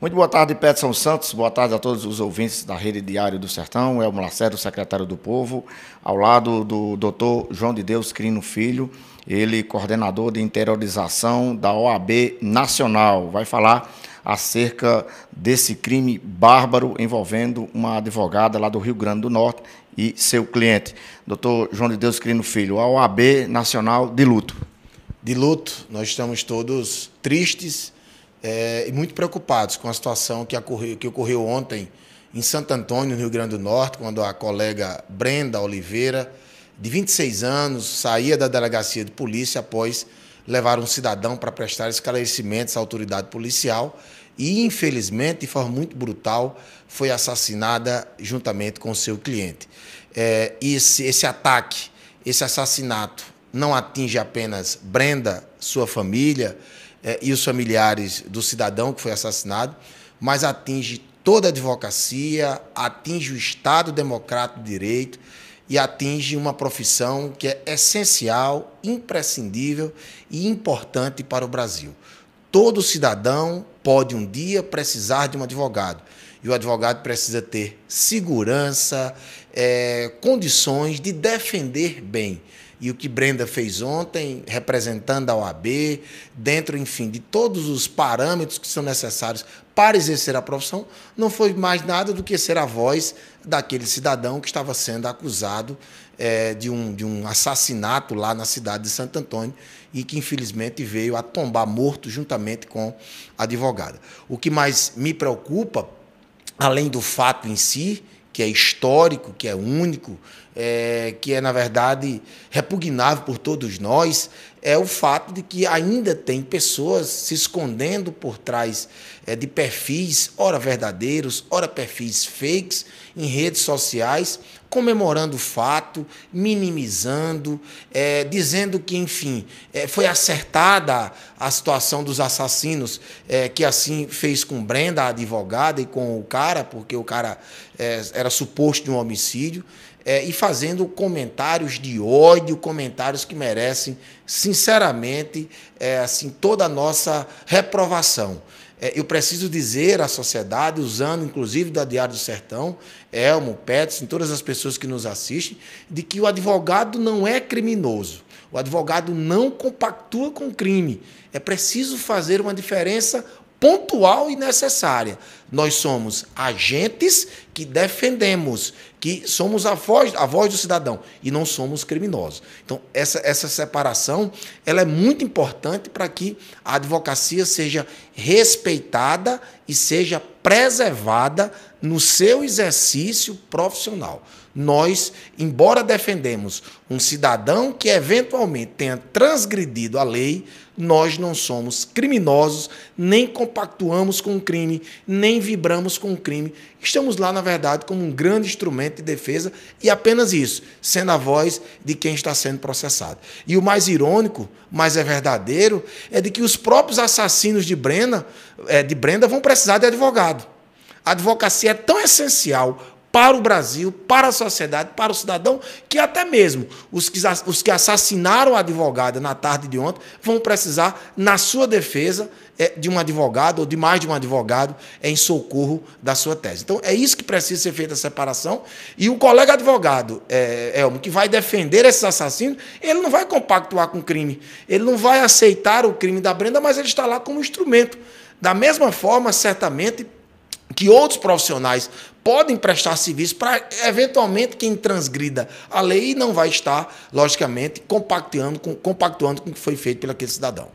Muito boa tarde, Peterson Santos. Boa tarde a todos os ouvintes da Rede Diário do Sertão. Elmo Lacerda, secretário do Povo, ao lado do doutor João de Deus Crino Filho, ele coordenador de interiorização da OAB Nacional. Vai falar acerca desse crime bárbaro envolvendo uma advogada lá do Rio Grande do Norte e seu cliente. Doutor João de Deus Crino Filho, a OAB Nacional de luto. De luto, nós estamos todos tristes é, e muito preocupados com a situação que ocorreu, que ocorreu ontem em Santo Antônio, no Rio Grande do Norte, quando a colega Brenda Oliveira, de 26 anos, saía da delegacia de polícia após levar um cidadão para prestar esclarecimentos à autoridade policial e, infelizmente, de forma muito brutal, foi assassinada juntamente com seu cliente. É, esse, esse ataque, esse assassinato, não atinge apenas Brenda, sua família é, e os familiares do cidadão que foi assassinado, mas atinge toda a advocacia, atinge o Estado democrático de direito e atinge uma profissão que é essencial, imprescindível e importante para o Brasil. Todo cidadão pode um dia precisar de um advogado. E o advogado precisa ter segurança, é, condições de defender bem e o que Brenda fez ontem, representando a OAB, dentro, enfim, de todos os parâmetros que são necessários para exercer a profissão, não foi mais nada do que ser a voz daquele cidadão que estava sendo acusado é, de, um, de um assassinato lá na cidade de Santo Antônio e que infelizmente veio a tombar morto juntamente com a advogada. O que mais me preocupa, além do fato em si, que é histórico, que é único, é, que é, na verdade, repugnável por todos nós, é o fato de que ainda tem pessoas se escondendo por trás é, de perfis, ora verdadeiros, ora perfis fakes, em redes sociais, comemorando o fato, minimizando, é, dizendo que, enfim, é, foi acertada a situação dos assassinos, é, que assim fez com Brenda, a advogada, e com o cara, porque o cara é, era suposto de um homicídio é, e fazendo comentários de ódio, comentários que merecem, sinceramente, é, assim, toda a nossa reprovação. É, eu preciso dizer à sociedade, usando inclusive da Diário do Sertão, Elmo, Petson, todas as pessoas que nos assistem, de que o advogado não é criminoso. O advogado não compactua com crime. É preciso fazer uma diferença pontual e necessária. Nós somos agentes que defendemos, que somos a voz, a voz do cidadão e não somos criminosos. Então, essa, essa separação ela é muito importante para que a advocacia seja respeitada e seja preservada no seu exercício profissional nós, embora defendemos um cidadão que eventualmente tenha transgredido a lei, nós não somos criminosos, nem compactuamos com o crime, nem vibramos com o crime. Estamos lá, na verdade, como um grande instrumento de defesa e apenas isso, sendo a voz de quem está sendo processado. E o mais irônico, mas é verdadeiro, é de que os próprios assassinos de Brenda, eh, de Brenda vão precisar de advogado. A advocacia é tão essencial para o Brasil, para a sociedade, para o cidadão, que até mesmo os que, os que assassinaram a advogada na tarde de ontem vão precisar, na sua defesa, é, de um advogado ou de mais de um advogado em socorro da sua tese. Então, é isso que precisa ser feita a separação. E o colega advogado, é, Elmo, que vai defender esses assassinos, ele não vai compactuar com o crime, ele não vai aceitar o crime da Brenda, mas ele está lá como instrumento. Da mesma forma, certamente, que outros profissionais podem prestar serviço para, eventualmente, quem transgrida a lei não vai estar, logicamente, compactuando com, compactuando com o que foi feito pelo aquele cidadão.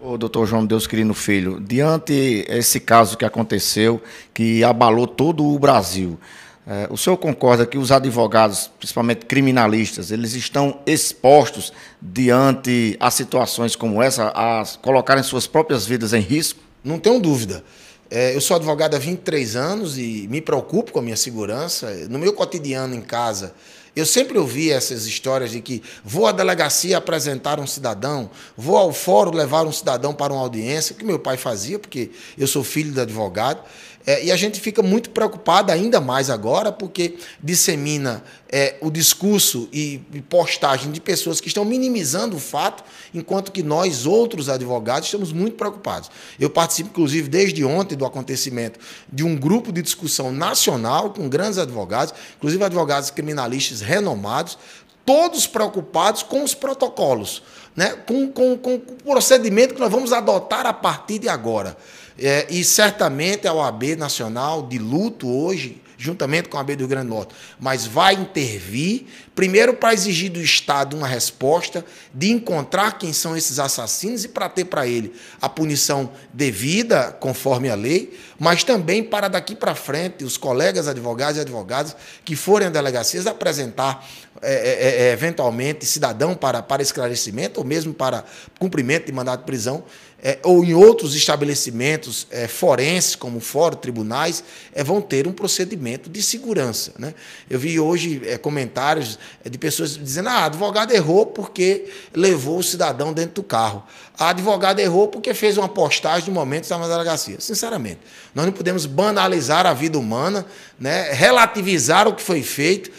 O doutor João Deus Quirino Filho, diante esse caso que aconteceu, que abalou todo o Brasil, eh, o senhor concorda que os advogados, principalmente criminalistas, eles estão expostos diante a situações como essa, a colocarem suas próprias vidas em risco? Não tenho dúvida. É, eu sou advogado há 23 anos e me preocupo com a minha segurança. No meu cotidiano em casa, eu sempre ouvi essas histórias de que vou à delegacia apresentar um cidadão, vou ao fórum levar um cidadão para uma audiência, que meu pai fazia, porque eu sou filho de advogado. É, e a gente fica muito preocupado ainda mais agora, porque dissemina é, o discurso e, e postagem de pessoas que estão minimizando o fato, enquanto que nós, outros advogados, estamos muito preocupados. Eu participo, inclusive, desde ontem do acontecimento de um grupo de discussão nacional com grandes advogados, inclusive advogados criminalistas renomados, todos preocupados com os protocolos, né? com, com, com o procedimento que nós vamos adotar a partir de agora. É, e certamente a OAB Nacional de Luto hoje, juntamente com a OAB do Rio Grande do Norte, mas vai intervir, primeiro para exigir do Estado uma resposta, de encontrar quem são esses assassinos e para ter para ele a punição devida, conforme a lei, mas também para daqui para frente os colegas advogados e advogadas que forem a delegacias apresentar é é, é, é, eventualmente, cidadão para, para esclarecimento ou mesmo para cumprimento de mandado de prisão, é, ou em outros estabelecimentos é, forenses, como fora, tribunais, vão ter um procedimento de segurança. Né? Eu vi hoje comentários de pessoas dizendo: ah, advogado errou porque levou o cidadão dentro do carro. A advogada errou porque fez uma postagem no momento que estava na delegacia. Sinceramente, nós não podemos banalizar a vida humana, né? relativizar o que foi feito,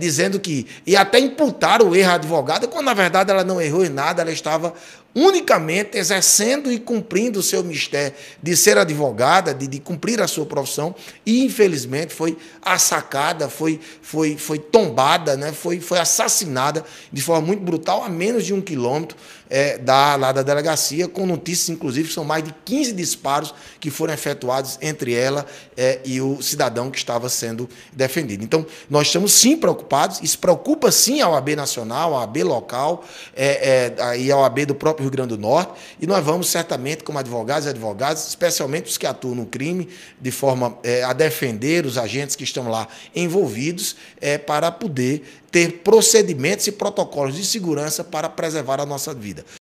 dizendo que e até imputar o erro à advogada, quando na verdade ela não errou em nada, ela estava unicamente exercendo e cumprindo o seu mistério de ser advogada, de, de, cumprir a sua profissão, e infelizmente foi assacada, foi, foi, foi tombada, né? foi, foi assassinada de forma muito brutal, a menos de um quilômetro é, da, lá da delegacia, com notícias, inclusive, que são mais de 15 disparos que foram efetuados entre ela é, e o cidadão que estava sendo defendido. Então, nós estamos sim preocupados, isso preocupa sim a OAB Nacional, a OAB local é, e é, a OAB do próprio próprio Rio Grande do Norte, e nós vamos certamente, como advogados e advogadas, especialmente os que atuam no crime, de forma é, a defender os agentes que estão lá envolvidos, é, para poder ter procedimentos e protocolos de segurança para preservar a nossa vida.